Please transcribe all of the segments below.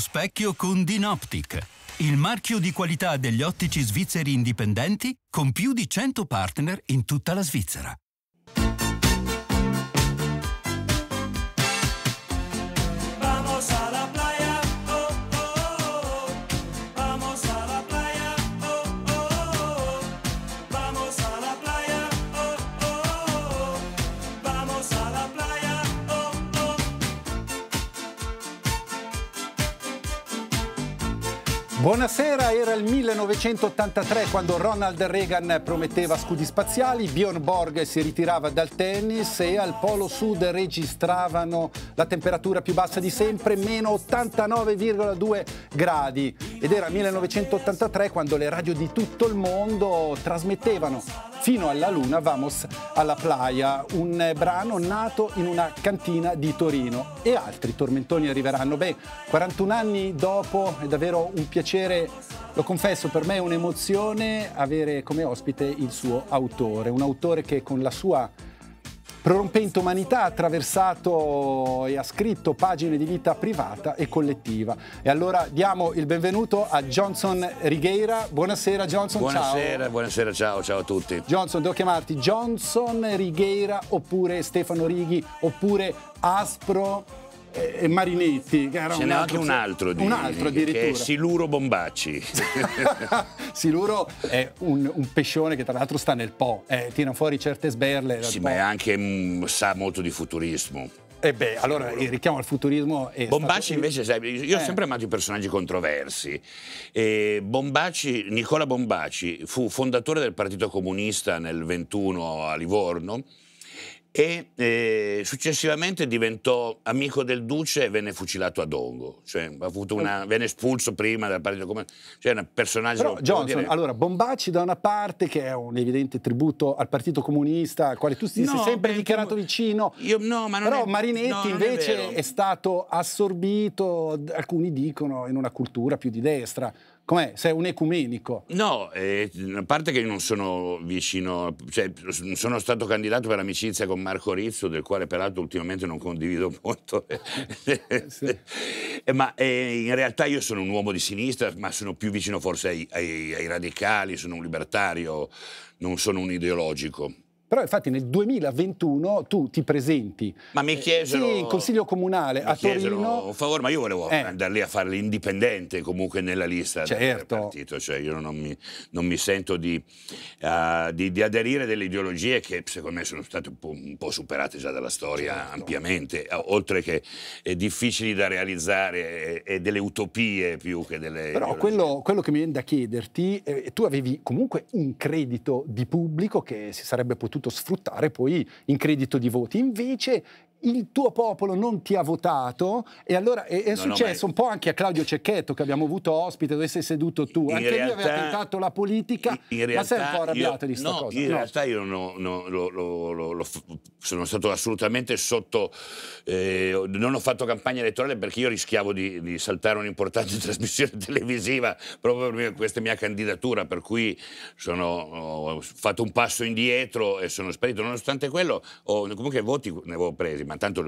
specchio con Dinoptic, il marchio di qualità degli ottici svizzeri indipendenti con più di 100 partner in tutta la Svizzera. Buonasera, era il 1983 quando Ronald Reagan prometteva scudi spaziali, Bjorn Borg si ritirava dal tennis e al Polo Sud registravano la temperatura più bassa di sempre, meno 89,2 gradi. Ed era 1983 quando le radio di tutto il mondo trasmettevano Fino alla luna vamos alla playa, un brano nato in una cantina di Torino e altri tormentoni arriveranno. Beh, 41 anni dopo è davvero un piacere, lo confesso, per me è un'emozione avere come ospite il suo autore, un autore che con la sua Prorompente umanità ha attraversato e ha scritto pagine di vita privata e collettiva. E allora diamo il benvenuto a Johnson Righeira. Buonasera Johnson, buonasera, ciao. Buonasera, ciao, ciao a tutti. Johnson, devo chiamarti Johnson Righeira oppure Stefano Righi oppure Aspro eh, Marinetti. Che era Ce n'è anche un altro, di, un altro addirittura. Che è Siluro Bombacci. Siluro è un, un, pescione che tra l'altro sta nel Po, eh, tira fuori certe sberle. Sì, po. ma è anche, mh, mm, sa molto di futurismo. E eh beh, allora il richiamo al futurismo è Bombacci stato... invece, sai, io eh. ho sempre amato i personaggi controversi. E Bombacci, Nicola Bombacci fu fondatore del Partito Comunista nel 21 a Livorno e eh, successivamente diventò amico del duce e venne fucilato a Dongo, cioè una, venne espulso prima dal partito comunista, cioè un personaggio... Però Johnson, dire... allora Bombacci da una parte che è un evidente tributo al partito comunista al quale tu ti no, sei sempre beh, dichiarato vicino, io, no, ma però è, Marinetti no, invece è, è stato assorbito, alcuni dicono, in una cultura più di destra. Com'è? Sei un ecumenico? No, eh, a parte che non sono vicino, cioè, sono stato candidato per amicizia con Marco Rizzo, del quale peraltro ultimamente non condivido molto. sì. Eh, ma eh, in realtà io sono un uomo di sinistra, ma sono più vicino forse ai, ai, ai radicali, sono un libertario, non sono un ideologico. Però infatti nel 2021 tu ti presenti. Ma mi eh, chiesero... Sì, in consiglio comunale a chiesero, Torino. Un favore, ma io volevo eh. andare lì a fare l'indipendente comunque nella lista certo. del partito. Cioè io non mi, non mi sento di, uh, di, di, aderire a delle ideologie che secondo me sono state un po', un po superate già dalla storia certo. ampiamente, oltre che difficili da realizzare e, delle utopie più che delle... Però quello, quello, che mi viene da chiederti, eh, tu avevi comunque un credito di pubblico che si sarebbe potuto potuto sfruttare poi in credito di voti. Invece il tuo popolo non ti ha votato e allora è, è successo no, un po' anche a Claudio Cecchetto che abbiamo avuto ospite dove sei seduto tu, in anche realtà, lui aveva tentato la politica, in, in realtà, ma sei un po' arrabbiato io, di sta no, cosa. In realtà io no, lo, lo, lo, sono stato assolutamente sotto, eh, non ho fatto campagna elettorale perché io rischiavo di, di saltare un'importante trasmissione televisiva proprio per questa mia candidatura, per cui sono, ho fatto un passo indietro e sono sparito, nonostante quello ho, comunque voti ne avevo presi ma tanto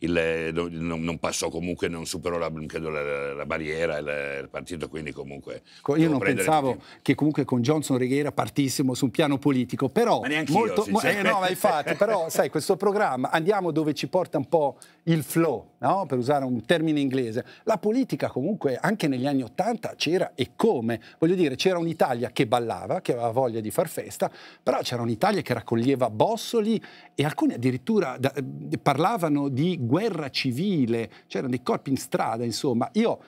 il, eh, il, non, non, passò comunque, non superò la, la, la barriera, il, eh, il, partito, quindi comunque... Io non pensavo tutti. che comunque con Johnson Righiera partissimo su un piano politico, però... Ma neanche molto, io, mo, eh, no, ma infatti, però sai, questo programma, andiamo dove ci porta un po' il flow, no? per usare un termine inglese. La politica comunque anche negli anni Ottanta c'era e come. Voglio dire, c'era un'Italia che ballava, che aveva voglia di far festa, però c'era un'Italia che raccoglieva bossoli e alcuni addirittura da, eh, parlavano di guerra civile, c'erano dei corpi in strada, insomma. Io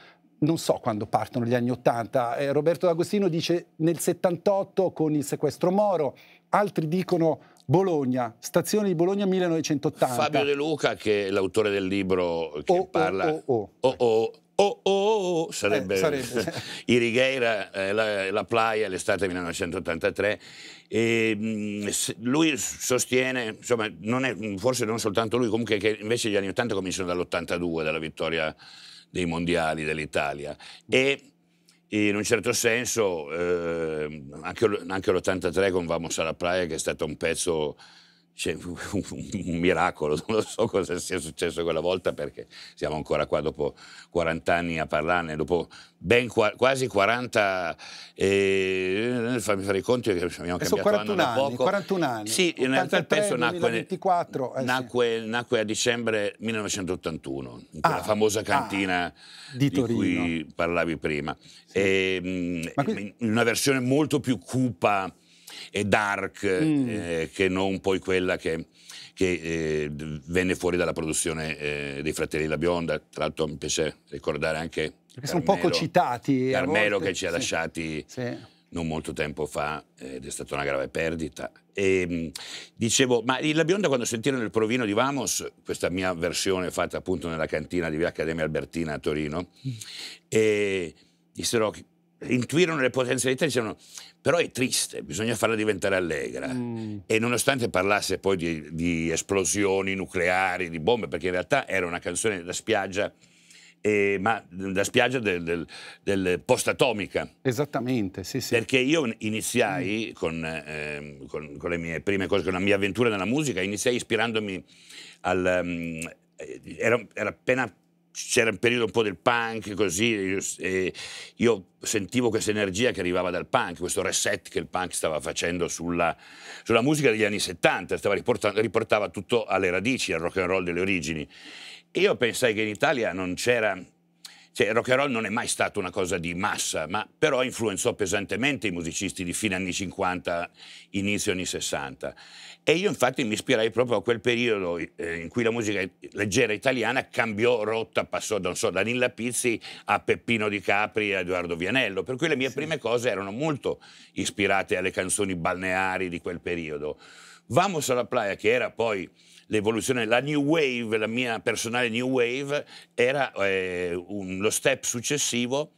non so quando partono gli anni Ottanta, eh, Roberto D'Agostino dice nel 78 con il sequestro Moro, altri dicono Bologna, stazione di Bologna 1980. Fabio De Luca, che è l'autore del libro che oh, oh parla... Oh, oh, oh, oh. oh, oh, oh sarebbe, eh, sarebbe. Irigheira, eh, la, la playa, l'estate 1983. E, mh, mm, lui sostiene, insomma, non è, mm, forse non soltanto lui, comunque che invece gli anni 80 cominciano dall'82, dalla vittoria dei mondiali dell'Italia. E in un certo senso eh, anche, anche l'83 con Vamos alla Playa che è stato un pezzo c'è cioè, un miracolo, non lo so cosa sia successo quella volta perché siamo ancora qua dopo 40 anni a parlarne, dopo ben qua, quasi 40, eh, fammi fare i conti che abbiamo eh, cambiato sono 41 anni, 41 anni. Sì, in realtà il pezzo nacque, eh, nacque, sì. nacque, a dicembre 1981, in quella ah, famosa ah. cantina ah, di, di, cui parlavi prima, sì. e, ehm, quindi... in una versione molto più cupa e dark mm. eh, che non poi quella che, che eh, venne fuori dalla produzione eh, dei Fratelli La Bionda. Tra l'altro mi piace ricordare anche... Perché Carmelo, sono poco citati. Carmelo che ci ha sì. lasciati... Sì non molto tempo fa eh, ed è stata una grave perdita. E, ehm, dicevo, ma la bionda quando sentirono il provino di Vamos, questa mia versione fatta appunto nella cantina di Via Accademia Albertina a Torino, mm. e dissero intuirono le potenzialità e dicevano però è triste, bisogna farla diventare allegra. Mm. E nonostante parlasse poi di, di, esplosioni nucleari, di bombe, perché in realtà era una canzone da spiaggia, eh, ma da spiaggia del, del, del post-atomica. Esattamente, sì, sì. Perché io iniziai mm. con, eh, con, con, le mie prime cose, con la mia avventura nella musica, iniziai ispirandomi al... Um, era, era appena c'era un periodo un po' del punk così e io sentivo questa energia che arrivava dal punk, questo reset che il punk stava facendo sulla, sulla musica degli anni 70, riportava tutto alle radici, al rock and roll delle origini. E io pensai che in Italia non c'era cioè, rock and roll non è mai stata una cosa di massa, ma però influenzò pesantemente i musicisti di fine anni 50, inizio anni 60. E io infatti mi ispirai proprio a quel periodo eh, in cui la musica leggera italiana cambiò rotta, passò da, so, da Nilla Pizzi a Peppino Di Capri a Edoardo Vianello, per cui le mie sì. prime cose erano molto ispirate alle canzoni balneari di quel periodo. Vamos alla playa, che era poi l'evoluzione, la new wave, la mia personale new wave, era eh, un, lo step successivo.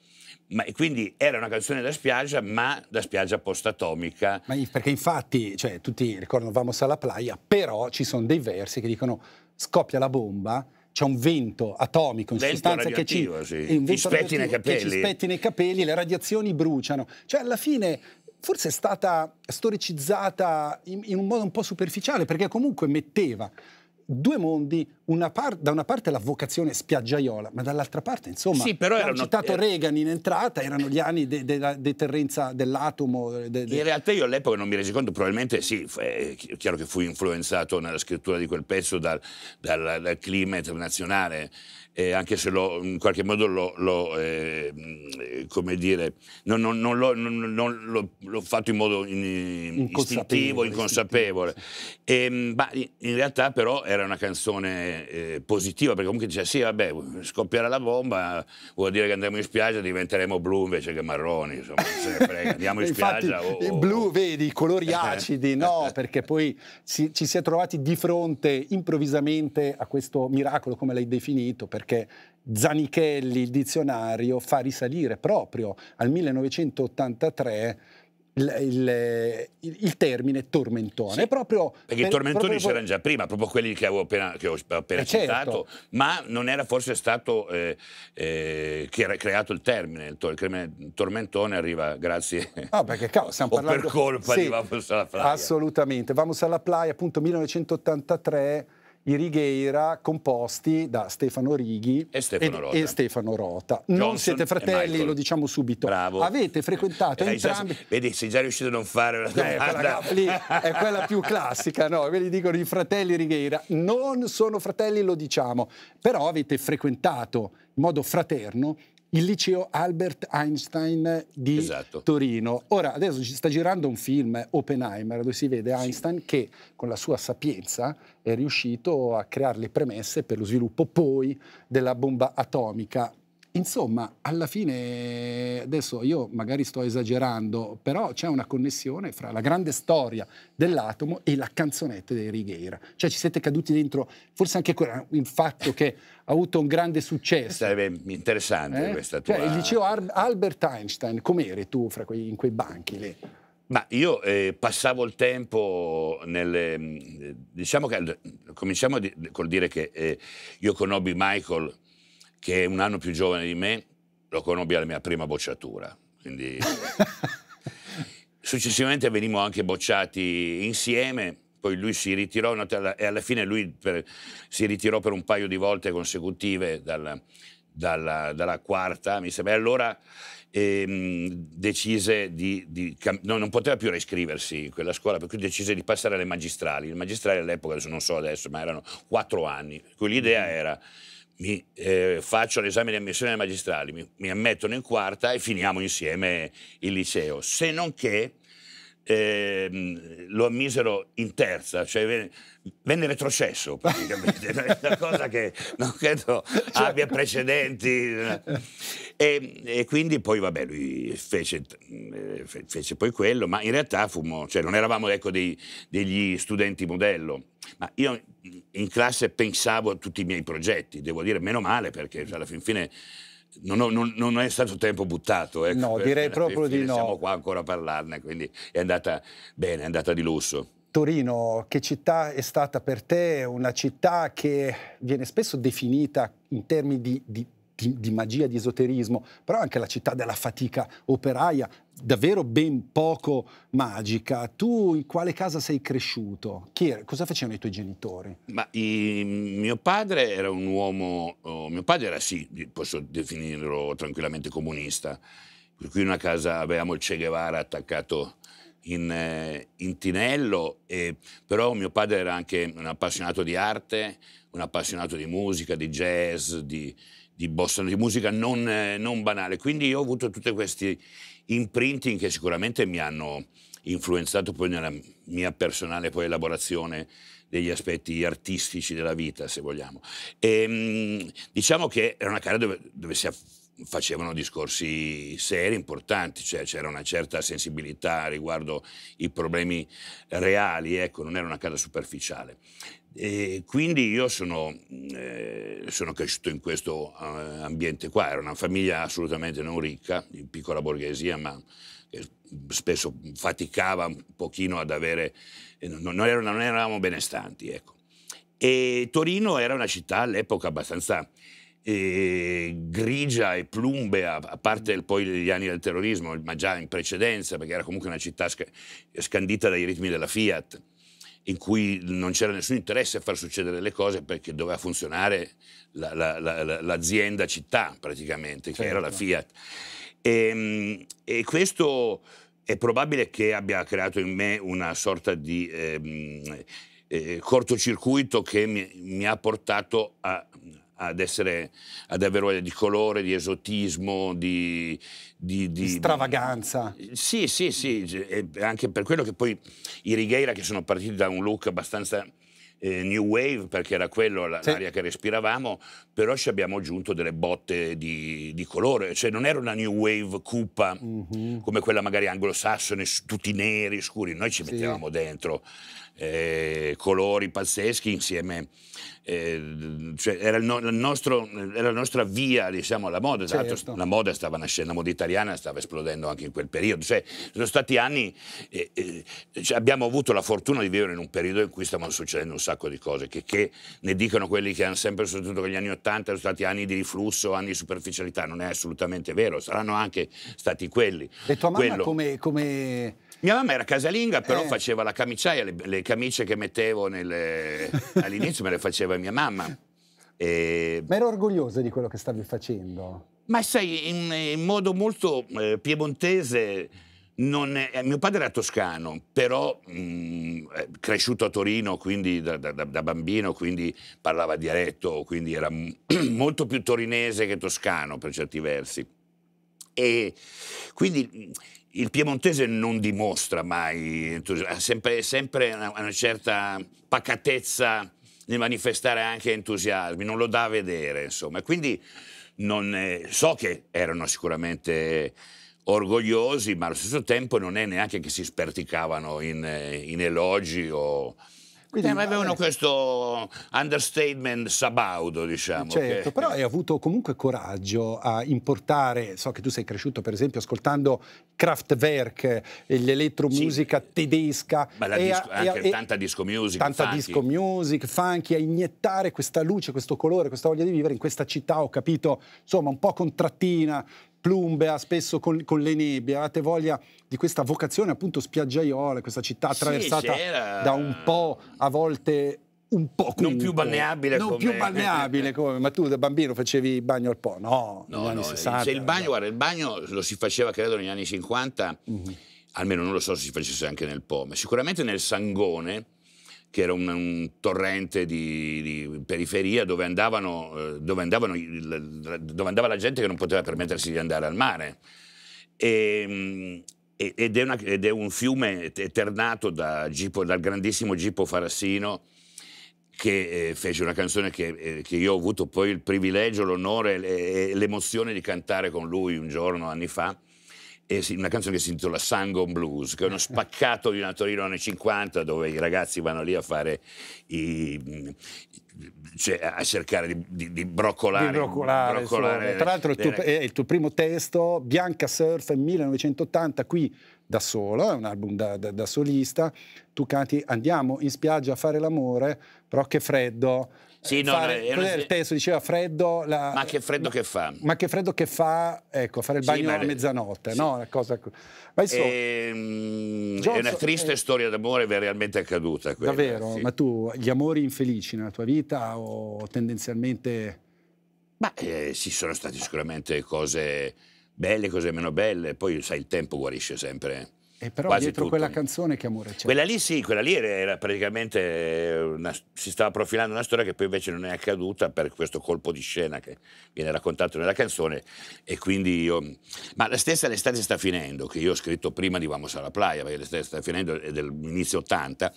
Ma, quindi era una canzone da spiaggia, ma da spiaggia post-atomica. perché infatti, cioè, tutti ricordano Vamos alla playa, però ci sono dei versi che dicono scoppia la bomba, c'è un vento atomico in vento sostanza che ci, sì. spetti nei capelli. ci spetti nei capelli, le radiazioni bruciano. Cioè alla fine forse è stata storicizzata in, in un modo un po' superficiale, perché comunque metteva due mondi una par- da una parte la vocazione spiaggiaiola, ma dall'altra parte, insomma, sì, però erano, citato era... Eh, Reagan in entrata, erano gli anni della de, de, deterrenza dell'atomo. De, in realtà io all'epoca non mi resi conto, probabilmente sì, è eh, chiaro che fui influenzato nella scrittura di quel pezzo dal, dal, dal clima internazionale, eh, anche se lo, in qualche modo lo, lo eh, come dire, non, non, non, l'ho, non l'ho, fatto in modo in, istintivo, inconsapevole. Istintivo, sì. e, ehm, ma in realtà però era una canzone eh, positiva, perché comunque dice sì, vabbè, scoppierà la bomba vuol dire che andremo in spiaggia e diventeremo blu invece che marroni, insomma, prega, andiamo in Infatti, spiaggia. Oh, oh. Blu, vedi, colori eh. acidi, no, perché poi si, ci si è trovati di fronte improvvisamente a questo miracolo, come l'hai definito, perché Zanichelli, il dizionario, fa risalire proprio al 1983 il, il, il, termine tormentone. Sì, proprio perché i tormentoni c'erano già prima, proprio quelli che, avevo appena, che ho appena eh certo. citato, certo. ma non era forse stato eh, eh, che era creato il termine. Il, tor il tormentone arriva grazie ah, perché, cavolo, stiamo parlando... o per colpa sì, di Vamos alla Playa. Assolutamente, Vamos alla Playa, appunto 1983 i Righeira composti da Stefano Righi e Stefano Rota. E Stefano Rota. Non siete fratelli, lo diciamo subito. Bravo. Avete frequentato eh, entrambi... Già, vedi, sei già riuscito a non fare una eh, domanda. Lì è quella più classica, no? Ve dicono i fratelli Righeira. Non sono fratelli, lo diciamo. Però avete frequentato in modo fraterno il liceo Albert Einstein di esatto. Torino. Ora, adesso ci sta girando un film, Oppenheimer, dove si vede Einstein sì. che con la sua sapienza è riuscito a creare le premesse per lo sviluppo poi della bomba atomica. Insomma, alla fine, adesso io magari sto esagerando, però c'è una connessione fra la grande storia dell'atomo e la canzonetta dei Righeira. Cioè ci siete caduti dentro, forse anche il fatto che ha avuto un grande successo. Sarebbe eh, interessante eh? questa tua... Cioè, il liceo Albert Einstein, com'eri tu quei, in quei banchi lì? Ma io eh, passavo il tempo nelle... Diciamo che... Cominciamo di, col dire che eh, io conobbi Michael che è un anno più giovane di me, lo conobbi alla mia prima bocciatura. Quindi... Successivamente venimmo anche bocciati insieme, poi lui si ritirò e alla fine lui per, si ritirò per un paio di volte consecutive dal, dalla, dalla, quarta, mi sembra. E allora ehm, decise di, di no, non poteva più riscriversi in quella scuola, per cui decise di passare alle magistrali. Le magistrali all'epoca, adesso non so adesso, ma erano quattro anni. L'idea mm-hmm. era mi, eh, faccio l'esame di ammissione ai magistrali, mi, mi, ammettono in quarta e finiamo insieme il liceo. Se non che eh, lo ammisero in terza, cioè venne, venne retrocesso praticamente, una cosa che non credo cioè abbia precedenti. E, e quindi poi vabbè, lui fece, eh, fece, poi quello, ma in realtà fumo, cioè non eravamo ecco, dei, degli studenti modello, ma io in classe pensavo a tutti i miei progetti, devo dire meno male perché mm. alla fin fine non, ho, non, non è stato tempo buttato. Ecco, no, direi proprio di no. Siamo qua ancora a parlarne, quindi è andata bene, è andata di lusso. Torino, che città è stata per te? Una città che viene spesso definita in termini di, di di, di magia, di esoterismo, però anche la città della fatica operaia, davvero ben poco magica. Tu in quale casa sei cresciuto? cosa facevano i tuoi genitori? Ma, eh, mio padre era un uomo, oh, mio padre era sì, posso definirlo tranquillamente comunista, qui in una casa avevamo il Che Guevara attaccato in, eh, in Tinello, e, però mio padre era anche un appassionato di arte, un appassionato di musica, di jazz, di di Boston, di musica non, eh, non banale. Quindi io ho avuto tutti questi imprinting che sicuramente mi hanno influenzato poi nella mia personale poi elaborazione degli aspetti artistici della vita, se vogliamo. E, ehm, diciamo che era una carriera dove, dove si è facevano discorsi seri, importanti, cioè c'era una certa sensibilità riguardo i problemi reali, ecco, non era una casa superficiale. E quindi io sono, eh, sono, cresciuto in questo eh, ambiente qua, era una famiglia assolutamente non ricca, in piccola borghesia, ma eh, spesso faticava un pochino ad avere, eh, non, non, eravamo benestanti. Ecco. E Torino era una città all'epoca abbastanza eh, grigia e plumbea, a parte poi gli anni del terrorismo, ma già in precedenza, perché era comunque una città scandita dai ritmi della Fiat, in cui non c'era nessun interesse a far succedere le cose perché doveva funzionare l'azienda la, la, la, città praticamente, certo. che era la certo. Fiat. E, ehm, e, questo è probabile che abbia creato in me una sorta di eh, eh, cortocircuito che mi, mi ha portato a ad, essere, ad avere voglia di colore, di esotismo, di... Di, di stravaganza. Sì, sì, sì, anche per quello che poi i Righeira che sono partiti da un look abbastanza eh, new wave, perché era quello l'aria sì. che respiravamo, però ci abbiamo aggiunto delle botte di, di colore. Cioè non era una new wave cupa mm -hmm. come quella magari anglosassone, tutti neri, scuri. Noi ci mettevamo sì. dentro eh, colori pazzeschi insieme. Eh, cioè era, no, nostro, era, la nostra via diciamo, alla moda. certo. la moda stava nascendo, la moda italiana stava esplodendo anche in quel periodo. Cioè, sono stati anni, eh, eh cioè abbiamo avuto la fortuna di vivere in un periodo in cui stavano succedendo un sacco sacco di cose, che, che ne dicono quelli che hanno sempre sostenuto che gli anni 80 sono stati anni di riflusso, anni di superficialità, non è assolutamente vero, saranno anche stati quelli. E tua mamma Quello... come... come... Mia mamma era casalinga, però eh. faceva la camiciaia, le, le, camicie che mettevo nelle... all'inizio me le faceva mia mamma. E... Ma ero orgogliosa di quello che stavi facendo. Ma sai, in, in modo molto eh, piemontese è, eh, mio padre era toscano, però mh, mm, cresciuto a Torino quindi da, da, da, bambino, quindi parlava dialetto, quindi era molto più torinese che toscano per certi versi. E quindi mm, il piemontese non dimostra mai, ha sempre, sempre una, una certa pacatezza nel manifestare anche entusiasmi, non lo dà a vedere, insomma. Quindi non, eh, so che erano sicuramente orgogliosi, ma allo stesso tempo non è neanche che si sperticavano in, eh, in elogi o... Quindi, eh, ma avevano questo understatement sabaudo, diciamo. Certo, che... però hai avuto comunque coraggio a importare, so che tu sei cresciuto per esempio ascoltando Kraftwerk, eh, l'elettromusica sì, tedesca. Ma la disco, anche a, tanta disco music. Tanta funky. disco music, funky, a iniettare questa luce, questo colore, questa voglia di vivere in questa città, ho capito, insomma un po' contrattina, plumbea, ah, spesso con, con le nebbie, avevate voglia di questa vocazione appunto spiaggiaiola, questa città attraversata sì, da un po' a volte un po' comunque. Non più balneabile non come... più balneabile come... Ma tu da bambino facevi il bagno al po'? No, no, negli no, 60, cioè il bagno, no. guarda, il bagno lo si faceva credo negli anni 50, mm -hmm. almeno non lo so se si facesse anche nel po', ma sicuramente nel Sangone, che era un, un torrente di, di, periferia dove, andavano, eh, dove, andavano, dove andava la gente che non poteva permettersi di andare al mare. Ehm, e, ed, è una, ed, è un fiume eternato da Gipo, dal grandissimo Gippo Farassino che eh, fece una canzone che, eh, che, io ho avuto poi il privilegio, l'onore e l'emozione di cantare con lui un giorno, anni fa, eh, una canzone che si intitola Sangon Blues, che è uno spaccato di una Torino anni 50 dove i ragazzi vanno lì a fare i, cioè, a cercare di, di, di broccolare. Di broccolare, broccolare Tra l'altro il, eh, il, tuo primo testo, Bianca Surf 1980, qui da solo, è un album da, da, da solista, tu canti Andiamo in spiaggia a fare l'amore, però che freddo, sì, no, fare, no, cos'è il testo? Diceva freddo. La... ma che freddo che fa? Ma che freddo che fa? Ecco, fare il bagno sì, a mezzanotte, sì. no? Una cosa. Ma insomma, ehm, Johnson, è una triste eh... storia d'amore realmente accaduta. Quella, Davvero? Sì. Ma tu gli amori infelici nella tua vita o tendenzialmente. Ma eh, sì, sono state sicuramente cose belle, cose meno belle, poi sai, il tempo guarisce sempre e però quasi dietro tutto. quella canzone che amore c'è? Quella lì sì, quella lì era praticamente una, si stava profilando una storia che poi invece non è accaduta per questo colpo di scena che viene raccontato nella canzone e quindi io... Ma la stessa L'estate sta finendo, che io ho scritto prima di Vamos alla playa, perché L'estate sta finendo è dell'inizio 80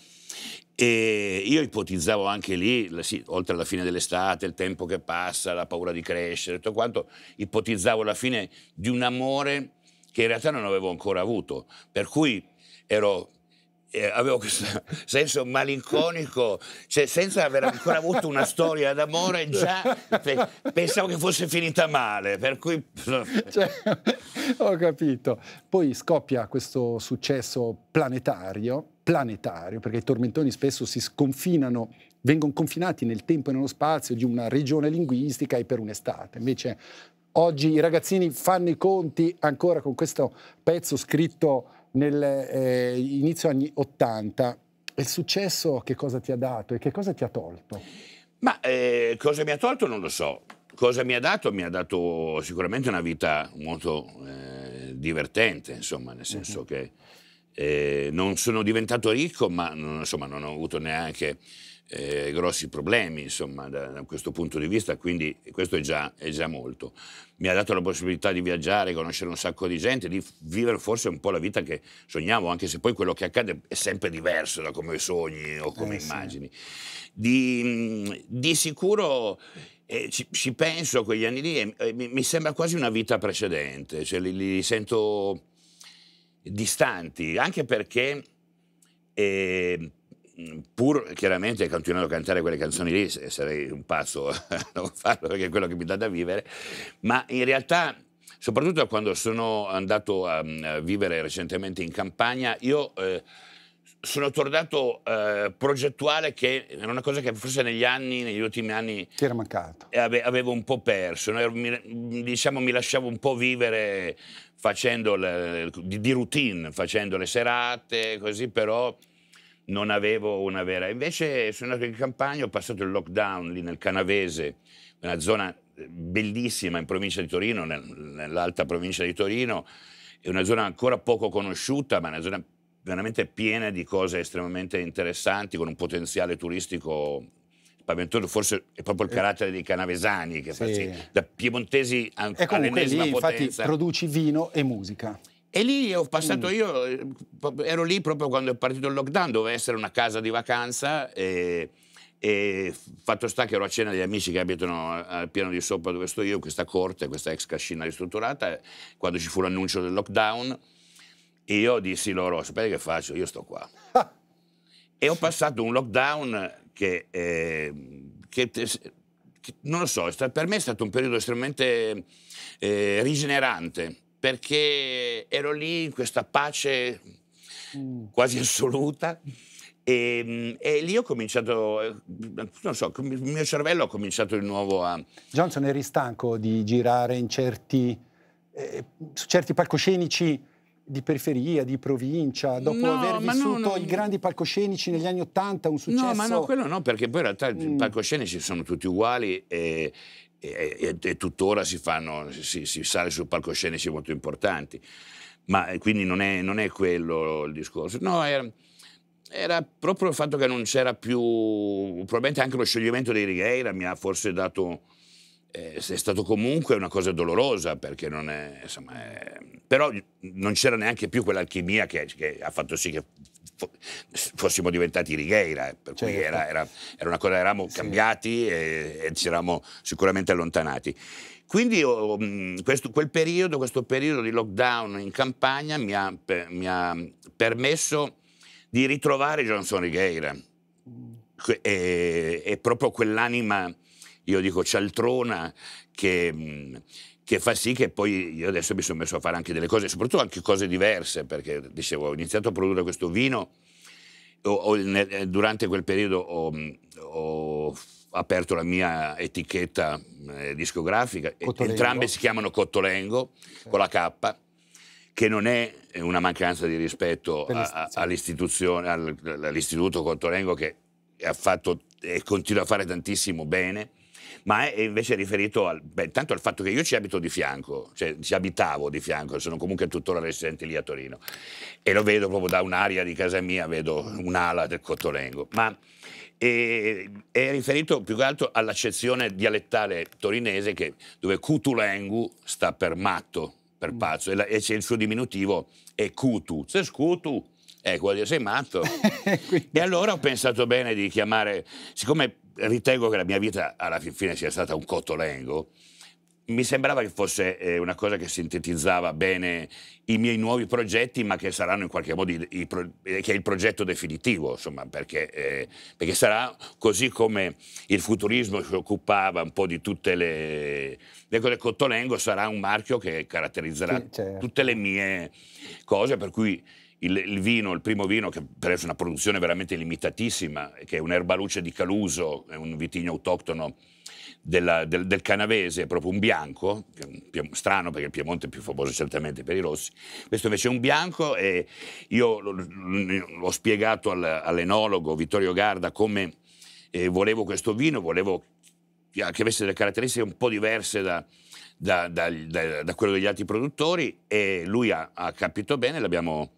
e io ipotizzavo anche lì, sì, oltre alla fine dell'estate, il tempo che passa, la paura di crescere, tutto quanto, ipotizzavo la fine di un amore che in realtà non avevo ancora avuto, per cui ero eh, avevo questo senso malinconico, cioè senza aver ancora avuto una storia d'amore, già pe pensavo che fosse finita male, per cui... Cioè, ho capito. Poi scoppia questo successo planetario, planetario, perché i tormentoni spesso si sconfinano, vengono confinati nel tempo e nello spazio di una regione linguistica e per un'estate, invece Oggi i ragazzini fanno i conti ancora con questo pezzo scritto nell'inizio eh, anni 80. Il successo che cosa ti ha dato e che cosa ti ha tolto? Ma eh, cosa mi ha tolto non lo so. Cosa mi ha dato? Mi ha dato sicuramente una vita molto eh, divertente, insomma, nel senso uh mhm. -huh. che eh, non sono diventato ricco, ma non, insomma, non ho avuto neanche eh, grossi problemi insomma, da, da, questo punto di vista, quindi questo è già, è già, molto. Mi ha dato la possibilità di viaggiare, conoscere un sacco di gente, di vivere forse un po' la vita che sognavo, anche se poi quello che accade è sempre diverso da come sogni o come eh, immagini. Sì. Di, di sicuro e eh, ci, ci, penso a quegli anni lì e, e mi, mi, sembra quasi una vita precedente, cioè li, li sento distanti, anche perché eh, Mm, pur chiaramente continuando a cantare quelle canzoni lì, sarei un pazzo a non farlo perché è quello che mi dà da vivere, ma in realtà soprattutto quando sono andato a, mm, a vivere recentemente in campagna, io eh, sono tornato eh, progettuale che era una cosa che forse negli anni, negli ultimi anni... Ti era mancato. Ave, avevo un po' perso, no? mi, diciamo mi lasciavo un po' vivere facendo le, di, di routine, facendo le serate, così però non avevo una vera. Invece sono andato in campagna, ho passato il lockdown lì nel Canavese, una zona eh, bellissima in provincia di Torino, nell'alta provincia di Torino, è una zona ancora poco conosciuta, ma una zona veramente piena di cose estremamente interessanti, con un potenziale turistico spaventoso, forse è proprio il eh. carattere dei canavesani, che sì. Faccio, da piemontesi ancora all'ennesima E comunque lì, infatti, produci vino e musica. E lì ho passato mm. io, eh, ero lì proprio quando è partito il lockdown, doveva essere una casa di vacanza e, e, fatto sta che ero a cena degli amici che abitano al piano di sopra dove sto io, questa corte, questa ex cascina ristrutturata, quando ci fu l'annuncio del lockdown, io dissi loro, sapete che faccio? Io sto qua. Ah. E ho passato un lockdown che, eh, che non lo so, per me è stato un periodo estremamente eh, rigenerante perché ero lì in questa pace mm. quasi assoluta. E, mm, e, lì ho cominciato, eh, non so, il mio cervello ha cominciato di nuovo a... Johnson, eri stanco di girare in certi, eh, su certi palcoscenici di periferia, di provincia, dopo no, aver vissuto no, no. i grandi palcoscenici negli anni Ottanta, un successo... No, ma no, quello no, perché poi in realtà mm. i palcoscenici sono tutti uguali e, e, e, e tuttora si, fanno, si, si sale su palcoscenici molto importanti. Ma eh, quindi non è, non è quello il discorso. No, era, era, proprio il fatto che non c'era più, probabilmente anche lo scioglimento dei Righeira mi ha forse dato eh, è stato comunque una cosa dolorosa perché non è, insomma, è... Eh, però non c'era neanche più quell'alchimia che, che, ha fatto sì che fossimo diventati Righeira, eh, per cui certo. era, era, era, una cosa, eravamo sì. cambiati e, e, ci eravamo sicuramente allontanati. Quindi oh, oh mm, questo, quel periodo, questo periodo di lockdown in campagna mi ha, per, mi ha permesso di ritrovare Johnson Righeira mm. e, e proprio quell'anima, io dico cialtrona, che mm, che fa sì che poi io adesso mi sono messo a fare anche delle cose, soprattutto anche cose diverse, perché dicevo, ho iniziato a produrre questo vino, o, o, ne, eh, durante quel periodo ho, mm, ho, aperto la mia etichetta eh, discografica, Cottolengo. entrambe si chiamano Cottolengo, sì. con la K, che non è una mancanza di rispetto a, all'istituzione, all'istituto Cottolengo che ha fatto e continua a fare tantissimo bene ma è invece riferito al, beh, tanto al fatto che io ci abito di fianco, cioè ci abitavo di fianco, sono comunque tuttora residente lì a Torino e lo vedo proprio da un'aria di casa mia, vedo un'ala del Cottolengo, ma è, è riferito più che altro all'accezione dialettale torinese che, dove Cutulengu sta per matto, per mm. pazzo, e, la, e il suo diminutivo è Cutu, se scutu, ecco, sei matto. e allora ho pensato bene di chiamare, siccome ritengo che la mia vita alla fine sia stata un cotolengo. Mi sembrava che fosse eh, una cosa che sintetizzava bene i miei nuovi progetti, ma che saranno in qualche modo i, pro, eh, che è il progetto definitivo, insomma, perché, eh, perché, sarà così come il futurismo si occupava un po' di tutte le, le cose. cotolengo, sarà un marchio che caratterizzerà sì, certo. tutte le mie cose, per cui il, il, vino, il primo vino, che per essere una produzione veramente limitatissima, che è un'erbaluce di Caluso, è un vitigno autoctono della, del, del, Canavese, proprio un bianco, strano perché il Piemonte è più famoso certamente per i rossi, questo invece è un bianco e io l'ho spiegato all'enologo Vittorio Garda come eh, volevo questo vino, volevo che avesse delle caratteristiche un po' diverse da, da, da, da quello degli altri produttori e lui ha, ha capito bene, l'abbiamo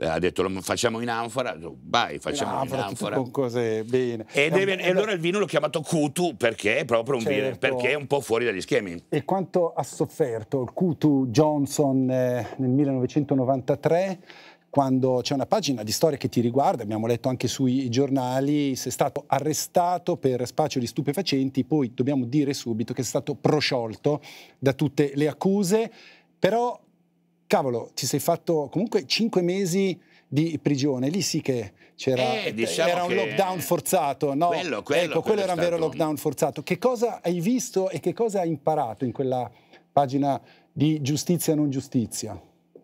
eh, ha detto facciamo in anfora, vai facciamo in anfora. In anfora. Con cose bene. E, deve, un... e, allora il vino l'ho chiamato Kutu perché è proprio un certo. vino, perché è un po' fuori dagli schemi. E quanto ha sofferto il Kutu Johnson eh, nel 1993? quando c'è una pagina di storia che ti riguarda, abbiamo letto anche sui giornali, sei stato arrestato per spaccio di stupefacenti, poi dobbiamo dire subito che sei stato prosciolto da tutte le accuse, però cavolo, ti sei fatto comunque cinque mesi di prigione, lì sì che c'era eh, diciamo era un lockdown forzato, no? Quello, quello, ecco, quello, quello era un vero lockdown un... forzato. Che cosa hai visto e che cosa hai imparato in quella pagina di giustizia non giustizia?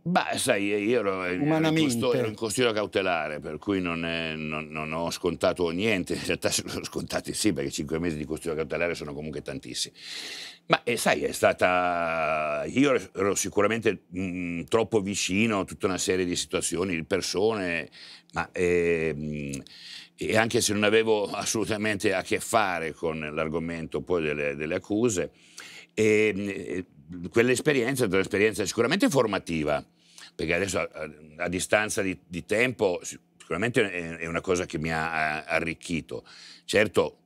Beh, sai, io ero, ero, in, custodia, ero in custodia cautelare, per cui non, è, non, non, ho scontato niente. In realtà sono scontati sì, perché cinque mesi di custodia cautelare sono comunque tantissimi. Ma eh, sai, è stata. Io ero sicuramente mh, mm, troppo vicino a tutta una serie di situazioni, di persone, ma. Eh, mh, e anche se non avevo assolutamente a che fare con l'argomento poi delle, delle accuse, e, ehm, e eh, quell'esperienza è stata un'esperienza sicuramente formativa, perché adesso a, a, a distanza di, di, tempo sicuramente è, è una cosa che mi ha arricchito. Certo,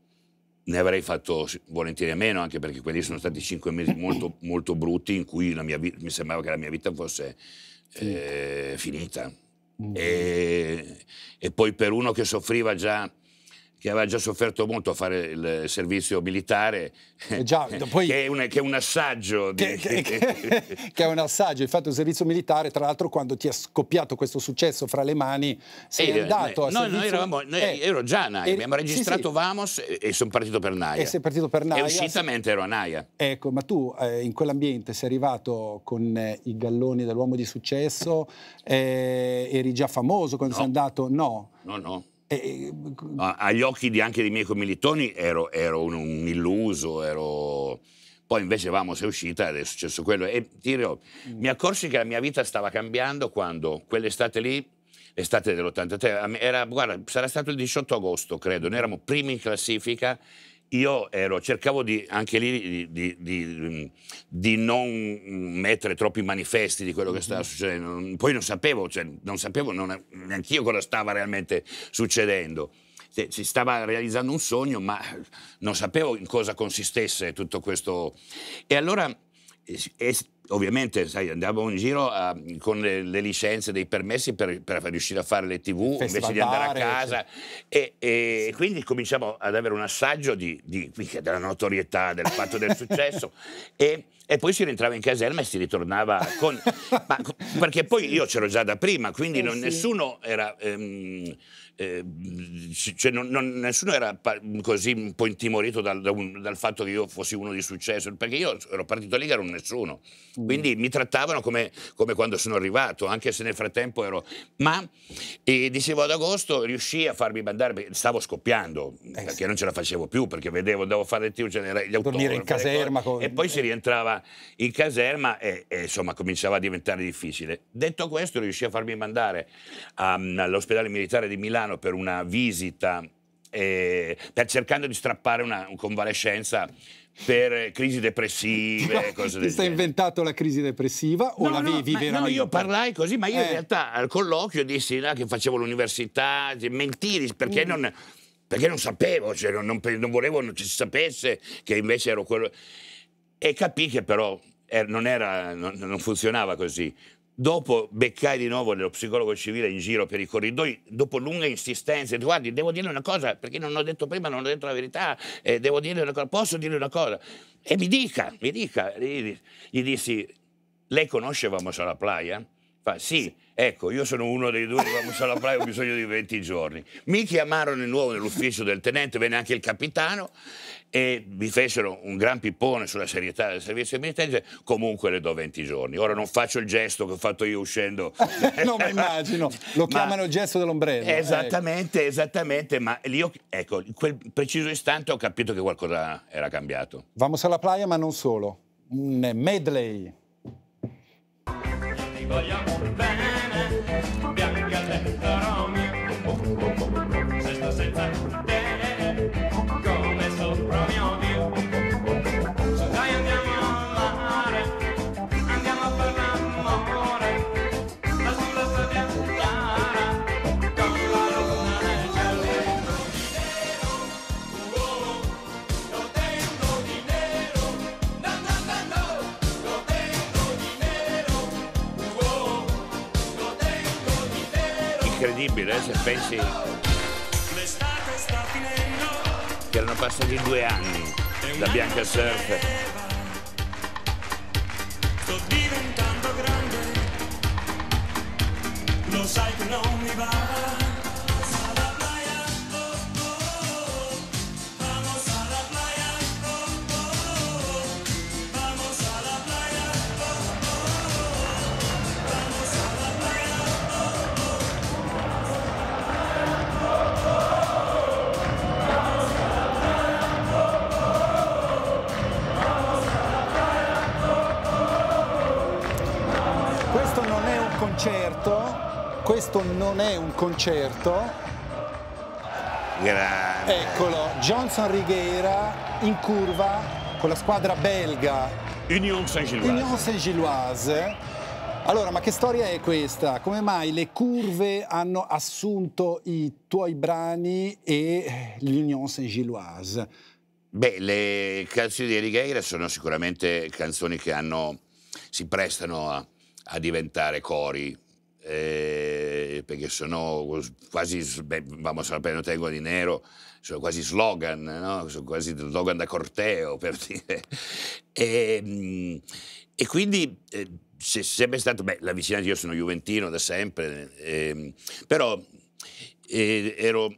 ne avrei fatto volentieri a meno, anche perché quelli sono stati cinque mesi molto, molto brutti in cui mi sembrava che la mia vita fosse finita. Eh, finita. Mm. E, e poi per uno che soffriva già che aveva già sofferto molto a fare il servizio militare, eh, già, poi, che, è un, che, è un, assaggio. Che, di... che, è un assaggio, il fatto il servizio militare, tra l'altro quando ti è scoppiato questo successo fra le mani, sei eh, andato noi, a servizio... Noi eravamo, noi, eh, ero già a Naia, eh, abbiamo registrato sì, sì. Vamos e, e sono partito per Naia. E sei partito per Naia. E uscita mentre ero a Naia. Ecco, ma tu eh, in quell'ambiente sei arrivato con eh, i galloni dell'uomo di successo, eri già famoso quando no. sei andato? No. No, no. Eh, Agli occhi di anche dei miei commilitoni ero, ero un, un, illuso, ero... Poi invece vamos è uscita ed è successo quello. E dirò, mm. mi accorsi che la mia vita stava cambiando quando quell'estate lì, l'estate dell'83, era, guarda, sarà stato il 18 agosto, credo, noi eravamo primi in classifica io ero, cercavo di, anche lì di, di, di, mm, non mettere troppi manifesti di quello che stava mhm. succedendo. Poi non sapevo, cioè, non sapevo non, neanche io cosa stava realmente succedendo. Si stava realizzando un sogno, ma non sapevo in cosa consistesse tutto questo. E allora eh, eh, ovviamente sai, andavamo in giro a, ehm, con le, le, licenze dei permessi per, per, riuscire a fare le tv Festival invece di andare a casa cioè. e, e sì. quindi cominciamo ad avere un assaggio di, di, della notorietà del fatto del successo e, e, poi si rientrava in caserma e si ritornava con, ma, perché poi io c'ero già da prima quindi eh, non, sì. nessuno era ehm, eh, cioè non, non, nessuno era così un po' intimorito dal, dal, fatto che io fossi uno di successo, perché io ero partito lì che ero un nessuno, quindi mm. mi trattavano come, come, quando sono arrivato, anche se nel frattempo ero... Ma, eh, dicevo, ad agosto riuscì a farmi mandare, stavo scoppiando, eh, perché sì. non ce la facevo più, perché vedevo, devo fare il tiro, cioè, gli autografi. Dormire in caserma. Con... E poi si eh. rientrava in caserma e, e, insomma cominciava a diventare difficile. Detto questo, riuscì a farmi mandare um, all'ospedale militare di Milano per una visita eh, per, cercando di strappare una, una convalescenza per crisi depressive, cose del Ti sei inventato la crisi depressiva o no, la vivi no, veramente? No, io parlai così, ma io eh. in realtà al colloquio dissi là, che facevo l'università, mentiri, perché mm. non perché non sapevo, cioè non, non, non volevo che si sapesse che invece ero quello. E capì che però er, non, era, non, non funzionava così. Dopo beccai di nuovo lo psicologo civile in giro per i corridoi, dopo lunghe insistenze, guardi, devo dire una cosa, perché non ho detto prima, non ho detto la verità, eh, devo dire una cosa, posso dire una cosa? E mi dica, mi dica. Gli, gli dissi, lei conosce Vamos alla playa? Fa, sì. sì. Ecco, io sono uno dei due che vamos alla playa, ho bisogno di 20 giorni. Mi chiamarono di nuovo nell'ufficio del tenente, venne anche il capitano e mi fecero un gran pippone sulla serietà del servizio di militare, comunque le do 20 giorni. Ora non faccio il gesto che ho fatto io uscendo. no, ma immagino, lo chiamano il gesto dell'ombrello. Eh, esattamente, ecco. esattamente, ma io, ecco, in quel preciso istante ho capito che qualcosa era cambiato. Vamos alla playa, ma non solo, un medley. Ti vogliamo bene, incredibile eh, se pensi che erano passati due anni da Bianca Surf questo non è un concerto. Grande. Eccolo, Johnson Righiera in curva con la squadra belga. Union Saint-Gilloise. Union Saint-Gilloise. Allora, ma che storia è questa? Come mai le curve hanno assunto i tuoi brani e l'Union Saint-Gilloise? Beh, le canzoni di Righiera sono sicuramente canzoni che hanno, si prestano a, a diventare cori. Eh, perché sono quasi, beh, vamos a pena tengo di nero, sono quasi slogan, no? sono quasi slogan da corteo per dire. E, ehm, e quindi eh, è sempre stato, beh, la vicinanza, io sono juventino da sempre, ehm, eh, però ero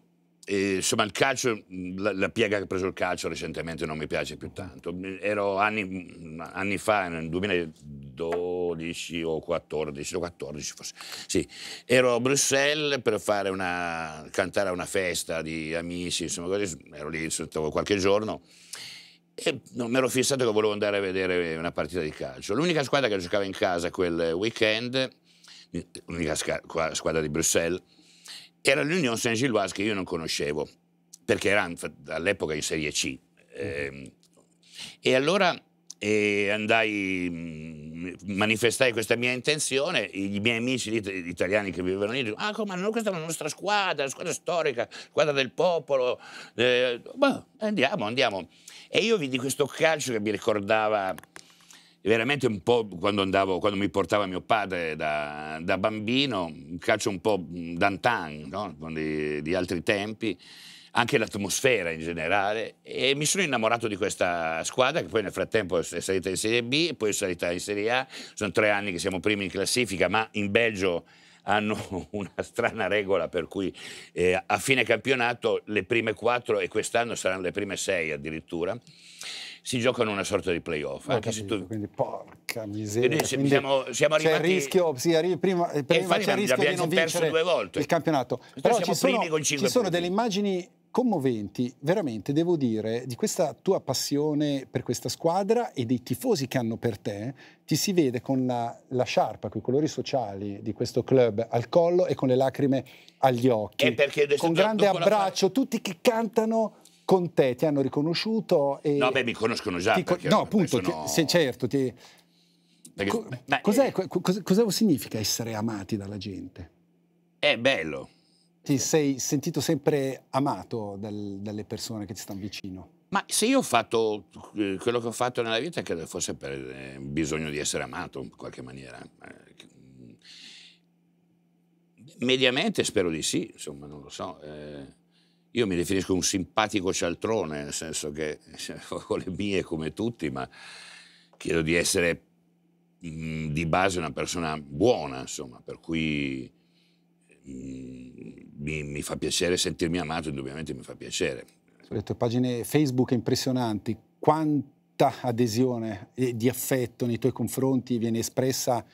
e, insomma, il calcio, la, la, piega che ha preso il calcio recentemente non mi piace più tanto. Ero anni, anni fa, nel 2012 o 14, 14 forse, sì, ero a Bruxelles per fare una, cantare a una festa di amici, insomma, così, ero lì qualche giorno e non mi ero fissato che volevo andare a vedere una partita di calcio. L'unica squadra che giocava in casa quel weekend, l'unica squadra di Bruxelles, era l'Union Saint-Gilloise che io non conoscevo, perché era all'epoca in Serie C. Eh, e allora eh, andai, mm, manifestai questa mia intenzione, i miei amici italiani che vivevano lì dicono, ah come, no, questa è la nostra squadra, la squadra storica, la squadra del popolo, eh, boh, andiamo, andiamo. E io vidi questo calcio che mi ricordava veramente un po' quando, andavo, quando mi portava mio padre da, da bambino, un calcio un po' d'antan, no? di, di altri tempi anche l'atmosfera in generale e mi sono innamorato di questa squadra che poi nel frattempo è salita in Serie B e poi è salita in Serie A, sono tre anni che siamo primi in classifica ma in Belgio hanno una strana regola per cui eh, a fine campionato le prime quattro e quest'anno saranno le prime sei addirittura si giocano una sorta di playoff. Anche capito, se tu... Quindi porca miseria. Noi, quindi, siamo, siamo arrivati... Eh, c'è il rischio, sì, arrivi, prima, prima c'è il rischio di non perso due volte. il campionato. Noi Però siamo ci primi sono, con ci sono delle immagini commoventi, veramente devo dire, di questa tua passione per questa squadra e dei tifosi che hanno per te, ti si vede con la, la sciarpa, con i colori sociali di questo club al collo e con le lacrime agli occhi, con grande abbraccio, tutti che cantano con te ti hanno riconosciuto e... No, beh, mi conoscono già. Ti, no, appunto, sono... ti, certo. Ti... Perché, Co beh, eh, cos'è, cos cosa significa essere amati dalla gente? È bello. Ti sei sentito sempre amato dal, dalle persone che ti stanno vicino? Ma se io ho fatto eh, quello che ho fatto nella vita, credo fosse per eh, bisogno di essere amato in qualche maniera. Mediamente spero di sì, insomma, non lo so. Eh io mi definisco un simpatico cialtrone, nel senso che ho le mie come tutti, ma chiedo di essere mh, mm, di base una persona buona, insomma, per cui mh, mm, mi, mi, fa piacere sentirmi amato, indubbiamente mi fa piacere. Sulle tue pagine Facebook impressionanti, quanta adesione e di affetto nei tuoi confronti viene espressa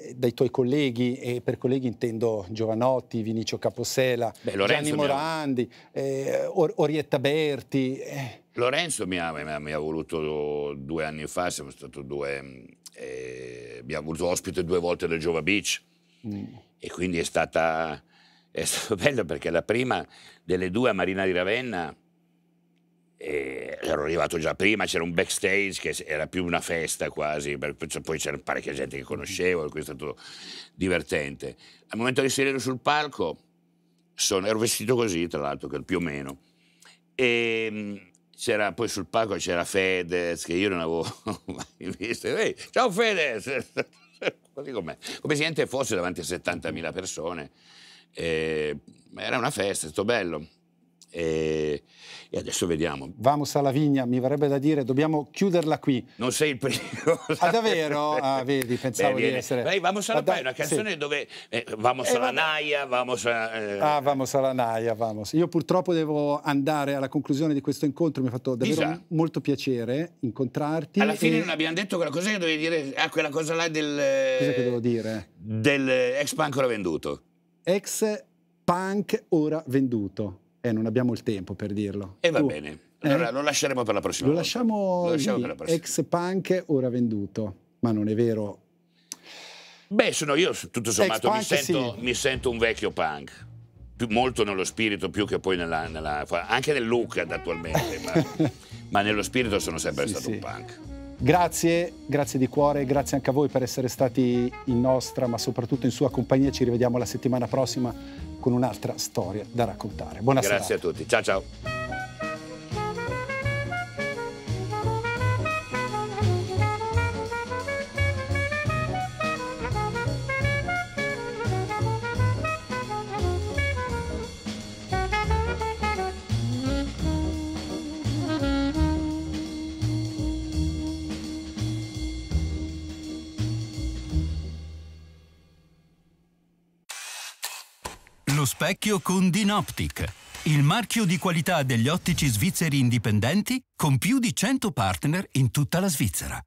eh, dai tuoi colleghi, e per colleghi intendo Giovanotti, Vinicio Caposella, Beh, Gianni Morandi, eh, Or- Orietta Berti. Eh. Lorenzo mi ha, mi ha, voluto due anni fa, siamo stati due, eh, mi ha voluto ospite due volte del Giova Beach mm. e quindi è stata, è stata bella perché la prima delle due a Marina di Ravenna e ero arrivato già prima, c'era un backstage che era più una festa quasi, poi c'era parecchia gente che conoscevo, e questo è stato divertente. Al momento di salire sul palco, sono, ero vestito così, tra l'altro, più o meno, e ehm, c'era, poi sul palco c'era Fedez, che io non avevo mai visto. Ehi, ciao Fedez! Così com'è. Come se niente fosse davanti a 70.000 persone. E, ehm, era una festa, è stato bello. E, e, adesso vediamo. Vamos alla vigna, mi verrebbe da dire, dobbiamo chiuderla qui. Non sei il primo. ah, davvero? Ah, vedi, pensavo Beh, di essere. Beh, vamos alla ah, Pai, una canzone sì. dove eh, vamos eh, alla vado... Naia, vamos a, eh... Ah, vamos alla Naia, vamos. Io purtroppo devo andare alla conclusione di questo incontro, mi ha fatto davvero molto piacere incontrarti. Alla fine e... non abbiamo detto quella cosa che dovevi dire, ah, quella cosa là del eh, Cosa che devo dire? Del ex punk ora venduto. Ex punk ora venduto eh, non abbiamo il tempo per dirlo. E eh, va uh, bene. Allora eh, lo lasceremo per la prossima lo volta. Lasciamo lo lasciamo per la prossima. Ex punk, ora venduto. Ma non è vero. Beh, sono io, tutto sommato, mi sento, sì. mi sento, un vecchio punk. Più, molto nello spirito, più che poi nella, nella anche nel look attualmente, ma, ma, nello spirito sono sempre sì, stato sì. un punk. Grazie, grazie di cuore, grazie anche a voi per essere stati in nostra, ma soprattutto in sua compagnia. Ci rivediamo la settimana prossima con un'altra storia da raccontare. Buonasera. Grazie serata. a tutti. Ciao ciao. marchio con Dinoptic, il marchio di qualità degli ottici svizzeri indipendenti con più di 100 partner in tutta la Svizzera.